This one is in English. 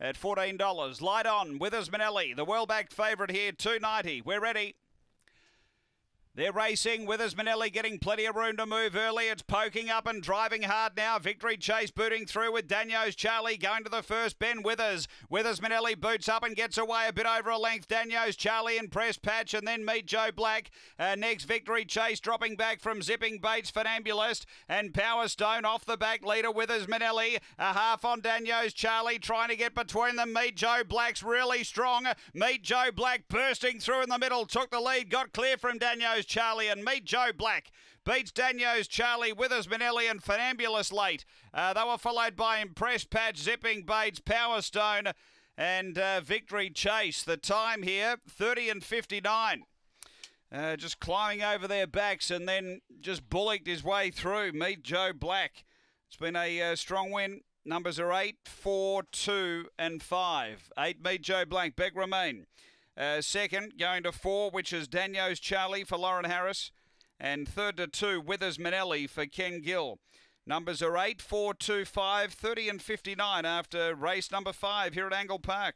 at $14. Light on, Withers Manelli, the well-backed favourite here, 290. We're ready. They're racing. Withers Manelli getting plenty of room to move early. It's poking up and driving hard now. Victory Chase booting through with Daniels Charlie going to the first. Ben Withers. Withers Manelli boots up and gets away a bit over a length. Daniels Charlie and press patch and then meet Joe Black. Uh, next Victory Chase dropping back from Zipping Bates Funambulist and Power Stone off the back leader Withers Manelli. A half on Daniels Charlie trying to get between them. Meet Joe Black's really strong. Meet Joe Black bursting through in the middle. Took the lead. Got clear from Daniels. Charlie and Meet Joe Black. Beats Daniels Charlie, Withers Manelli and Funambulus late. Uh, they were followed by Impress Patch, Zipping Bates, Power Stone and uh, Victory Chase. The time here, 30 and 59. Uh, just climbing over their backs and then just bullied his way through. Meet Joe Black. It's been a uh, strong win. Numbers are 8, 4, 2, and 5. 8, Meet Joe Black. Beck remain. Uh, second, going to four, which is Daniels Charlie for Lauren Harris. And third to two, Withers Manelli for Ken Gill. Numbers are eight, four, two, five, thirty, 30 and 59 after race number 5 here at Angle Park.